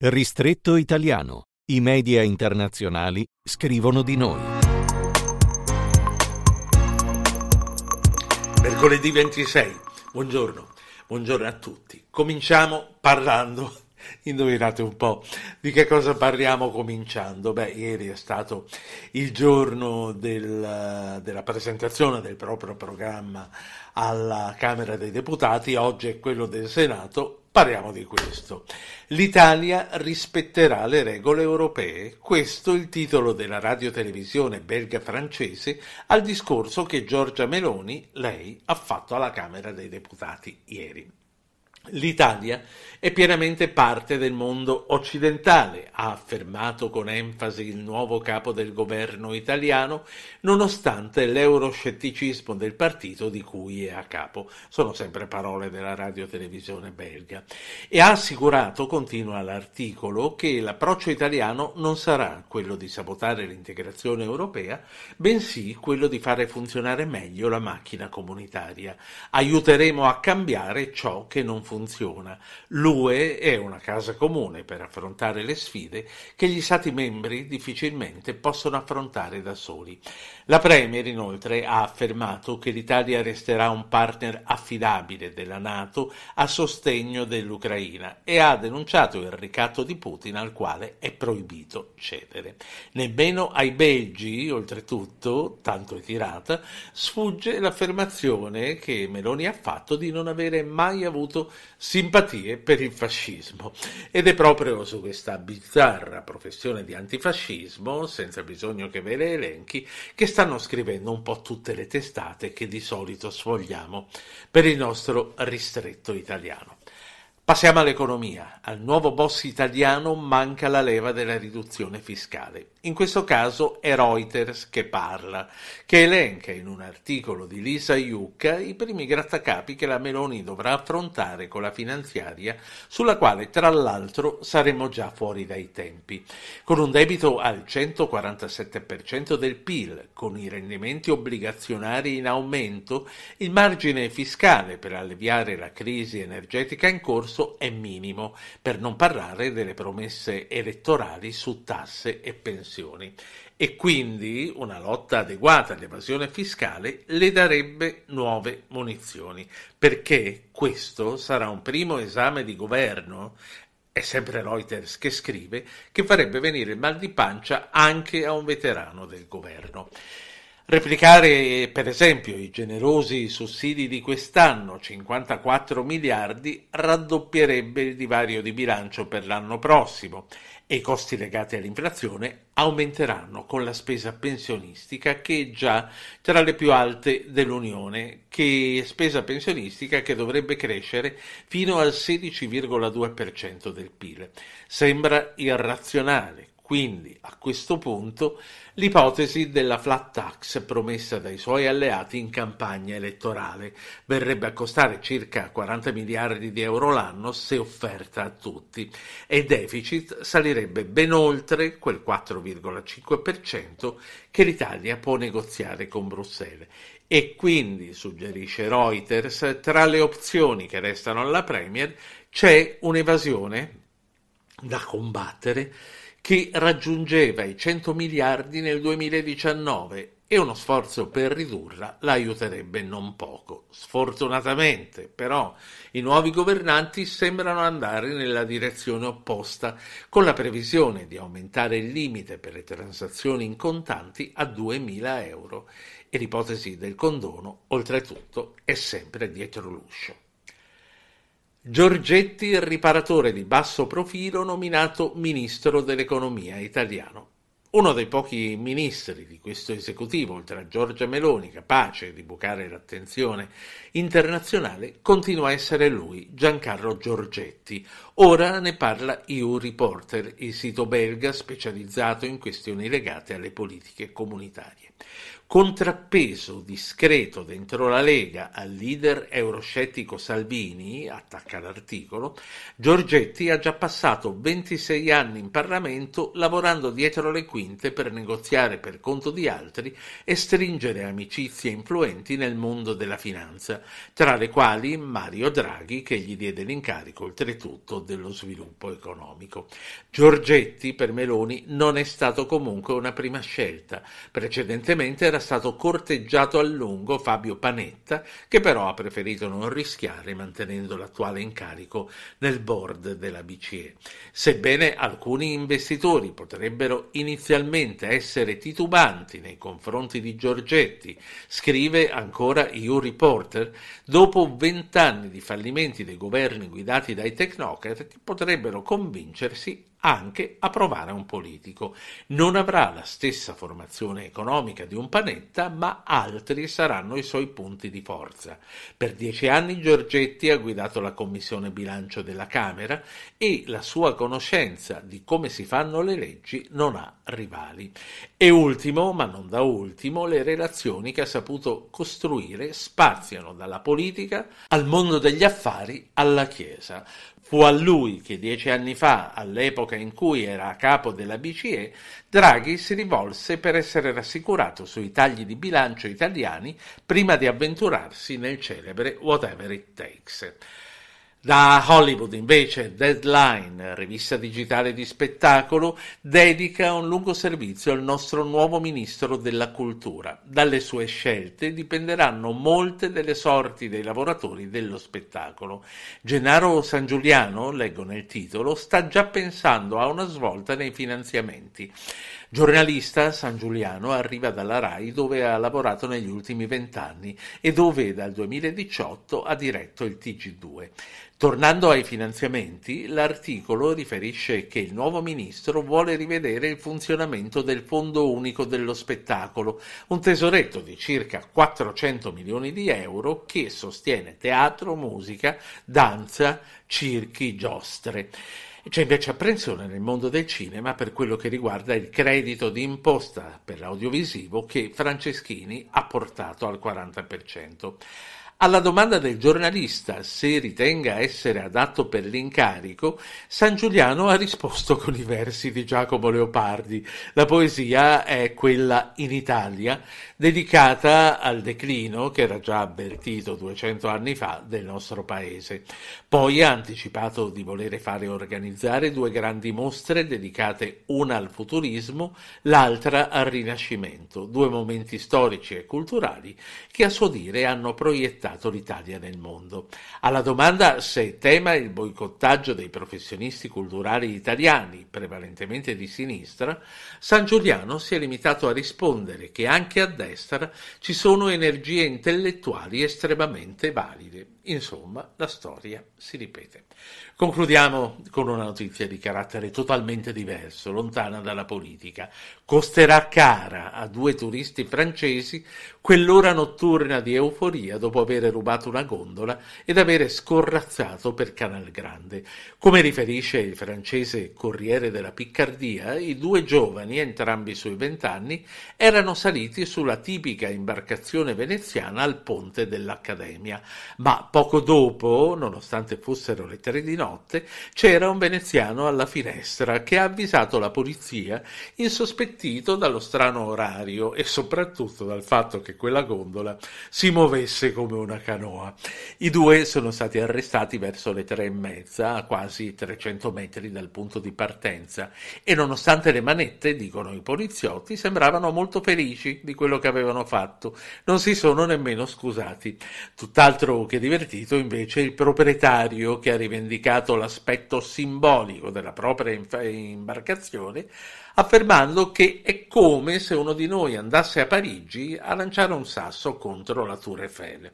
Ristretto italiano. I media internazionali scrivono di noi. Mercoledì 26. Buongiorno. Buongiorno a tutti. Cominciamo parlando. Indovinate un po' di che cosa parliamo cominciando. Beh, ieri è stato il giorno del, della presentazione del proprio programma alla Camera dei Deputati, oggi è quello del Senato Parliamo di questo. L'Italia rispetterà le regole europee. Questo è il titolo della radiotelevisione belga-francese al discorso che Giorgia Meloni, lei, ha fatto alla Camera dei Deputati ieri. L'Italia è pienamente parte del mondo occidentale, ha affermato con enfasi il nuovo capo del governo italiano, nonostante l'euroscetticismo del partito di cui è a capo. Sono sempre parole della radio-televisione belga. E ha assicurato, continua l'articolo, che l'approccio italiano non sarà quello di sabotare l'integrazione europea, bensì quello di fare funzionare meglio la macchina comunitaria. Aiuteremo a cambiare ciò che non funziona funziona. L'UE è una casa comune per affrontare le sfide che gli Stati membri difficilmente possono affrontare da soli. La Premier inoltre ha affermato che l'Italia resterà un partner affidabile della Nato a sostegno dell'Ucraina e ha denunciato il ricatto di Putin al quale è proibito cedere. Nemmeno ai belgi, oltretutto, tanto è tirata, sfugge l'affermazione che Meloni ha fatto di non avere mai avuto simpatie per il fascismo ed è proprio su questa bizzarra professione di antifascismo, senza bisogno che ve le elenchi, che stanno scrivendo un po' tutte le testate che di solito sfogliamo per il nostro ristretto italiano. Passiamo all'economia. Al nuovo boss italiano manca la leva della riduzione fiscale in questo caso è Reuters che parla, che elenca in un articolo di Lisa Iucca i primi grattacapi che la Meloni dovrà affrontare con la finanziaria, sulla quale tra l'altro saremo già fuori dai tempi. Con un debito al 147% del PIL, con i rendimenti obbligazionari in aumento, il margine fiscale per alleviare la crisi energetica in corso è minimo, per non parlare delle promesse elettorali su tasse e pensioni agevolazioni e quindi una lotta adeguata all'evasione fiscale le darebbe nuove munizioni, perché questo sarà un primo esame di governo è sempre Reuters che scrive, che farebbe venire il mal di pancia anche a un veterano del governo. Replicare per esempio i generosi sussidi di quest'anno, 54 miliardi, raddoppierebbe il divario di bilancio per l'anno prossimo e i costi legati all'inflazione aumenteranno con la spesa pensionistica che è già tra le più alte dell'Unione, che spesa pensionistica che dovrebbe crescere fino al 16,2% del PIL. Sembra irrazionale quindi a questo punto l'ipotesi della flat tax promessa dai suoi alleati in campagna elettorale verrebbe a costare circa 40 miliardi di euro l'anno se offerta a tutti e deficit salirebbe ben oltre quel 4,5% che l'Italia può negoziare con Bruxelles. E quindi, suggerisce Reuters, tra le opzioni che restano alla Premier c'è un'evasione da combattere che raggiungeva i 100 miliardi nel 2019 e uno sforzo per ridurla la aiuterebbe non poco. Sfortunatamente, però, i nuovi governanti sembrano andare nella direzione opposta, con la previsione di aumentare il limite per le transazioni in contanti a 2.000 euro e l'ipotesi del condono, oltretutto, è sempre dietro l'uscio. Giorgetti, il riparatore di basso profilo nominato ministro dell'economia italiano. Uno dei pochi ministri di questo esecutivo, oltre a Giorgia Meloni, capace di bucare l'attenzione internazionale, continua a essere lui, Giancarlo Giorgetti. Ora ne parla EU Reporter, il sito belga specializzato in questioni legate alle politiche comunitarie contrappeso discreto dentro la Lega al leader euroscettico Salvini, attacca l'articolo, Giorgetti ha già passato 26 anni in Parlamento lavorando dietro le quinte per negoziare per conto di altri e stringere amicizie influenti nel mondo della finanza, tra le quali Mario Draghi che gli diede l'incarico oltretutto dello sviluppo economico. Giorgetti per Meloni non è stato comunque una prima scelta, precedentemente era era stato corteggiato a lungo Fabio Panetta, che però ha preferito non rischiare mantenendo l'attuale incarico nel board della BCE. Sebbene alcuni investitori potrebbero inizialmente essere titubanti nei confronti di Giorgetti, scrive ancora EU Reporter, dopo vent'anni di fallimenti dei governi guidati dai tecnocrati potrebbero convincersi anche a provare un politico. Non avrà la stessa formazione economica di un Panetta, ma altri saranno i suoi punti di forza. Per dieci anni Giorgetti ha guidato la Commissione Bilancio della Camera e la sua conoscenza di come si fanno le leggi non ha rivali. E ultimo, ma non da ultimo, le relazioni che ha saputo costruire spaziano dalla politica al mondo degli affari alla Chiesa. Fu a lui che dieci anni fa, all'epoca in cui era a capo della BCE, Draghi si rivolse per essere rassicurato sui tagli di bilancio italiani prima di avventurarsi nel celebre Whatever It Takes. Da Hollywood invece Deadline, rivista digitale di spettacolo, dedica un lungo servizio al nostro nuovo ministro della cultura. Dalle sue scelte dipenderanno molte delle sorti dei lavoratori dello spettacolo. Gennaro Giuliano, leggo nel titolo, sta già pensando a una svolta nei finanziamenti. Giornalista San Giuliano, arriva dalla RAI dove ha lavorato negli ultimi vent'anni e dove dal 2018 ha diretto il TG2. Tornando ai finanziamenti, l'articolo riferisce che il nuovo ministro vuole rivedere il funzionamento del Fondo unico dello spettacolo, un tesoretto di circa 400 milioni di euro che sostiene teatro, musica, danza, circhi, giostre. C'è invece apprensione nel mondo del cinema per quello che riguarda il credito di imposta per l'audiovisivo che Franceschini ha portato al 40%. Alla domanda del giornalista se ritenga essere adatto per l'incarico, San Giuliano ha risposto con i versi di Giacomo Leopardi. La poesia è quella in Italia, dedicata al declino che era già avvertito 200 anni fa del nostro paese. Poi ha anticipato di volere fare organizzare due grandi mostre dedicate una al futurismo, l'altra al Rinascimento, due momenti storici e culturali che a suo dire hanno proiettato portato l'Italia nel mondo. Alla domanda se tema il boicottaggio dei professionisti culturali italiani, prevalentemente di sinistra, San Giuliano si è limitato a rispondere che anche a destra ci sono energie intellettuali estremamente valide. Insomma, la storia si ripete. Concludiamo con una notizia di carattere totalmente diverso, lontana dalla politica. Costerà cara a due turisti francesi quell'ora notturna di euforia dopo aver rubato una gondola ed avere scorrazzato per Canal Grande. Come riferisce il francese Corriere della Piccardia, i due giovani, entrambi sui vent'anni, erano saliti sulla tipica imbarcazione veneziana al ponte dell'Accademia, ma Poco dopo, nonostante fossero le tre di notte, c'era un veneziano alla finestra che ha avvisato la polizia, insospettito dallo strano orario e soprattutto dal fatto che quella gondola si muovesse come una canoa. I due sono stati arrestati verso le tre e mezza, a quasi 300 metri dal punto di partenza, e nonostante le manette, dicono i poliziotti, sembravano molto felici di quello che avevano fatto. Non si sono nemmeno scusati. Tutt'altro che divertenti partito invece il proprietario che ha rivendicato l'aspetto simbolico della propria imbarcazione affermando che è come se uno di noi andasse a Parigi a lanciare un sasso contro la Tour Eiffel.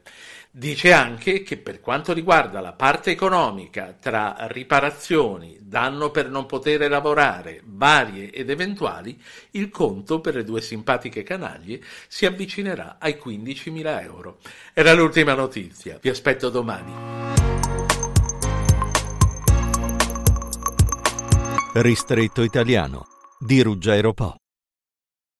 Dice anche che per quanto riguarda la parte economica tra riparazioni, danno per non poter lavorare, varie ed eventuali, il conto per le due simpatiche canaglie si avvicinerà ai 15.000 euro. Era l'ultima notizia, vi aspetto domani. Ristretto italiano di Ruggero Po.